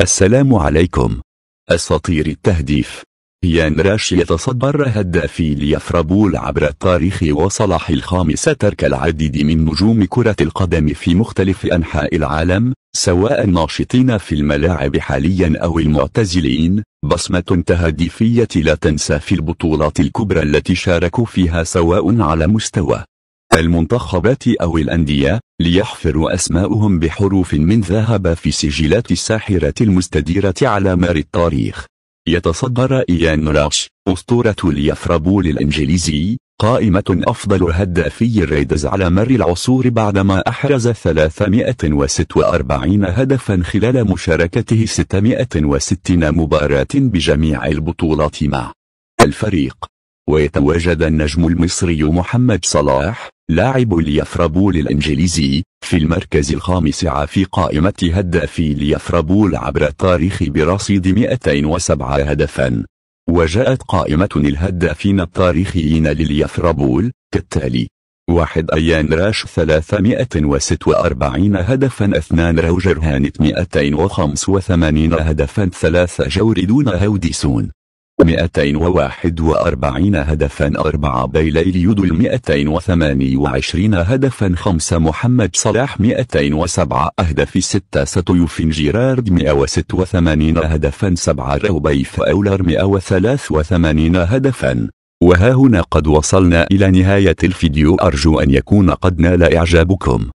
السلام عليكم أساطير التهديف يان راش يتصدر هدافي ليفربول عبر التاريخ وصلاح الخامس ترك العديد من نجوم كرة القدم في مختلف أنحاء العالم سواء الناشطين في الملاعب حاليا أو المعتزلين بصمة تهديفية لا تنسى في البطولات الكبرى التي شاركوا فيها سواء على مستوى المنتخبات أو الأندية ليحفروا أسماؤهم بحروف من ذهب في سجلات الساحرة المستديرة على مر التاريخ يتصدر إيان راش أسطورة ليفربول الإنجليزي قائمة أفضل هدافي الريدز على مر العصور بعدما أحرز 346 هدفا خلال مشاركته 660 مباراة بجميع البطولات مع الفريق ويتواجد النجم المصري محمد صلاح لاعب ليفربول الإنجليزي في المركز الخامس في قائمة هدافي ليفربول عبر التاريخ برصيد 207 هدفا وجاءت قائمة الهدافين التاريخيين لليفربول كالتالي واحد أيان راش 346 هدفا اثنان روجر هانت 285 هدفا ثلاثة جوردون هوديسون 241 هدفا 4 بيليل يدل 228 هدفا 5 محمد صلاح 207 أهداف 6 ستيوف جيرارد 186 هدفا 7 روبيف أولر 183 هدفا وها هنا قد وصلنا إلى نهاية الفيديو أرجو أن يكون قد نال إعجابكم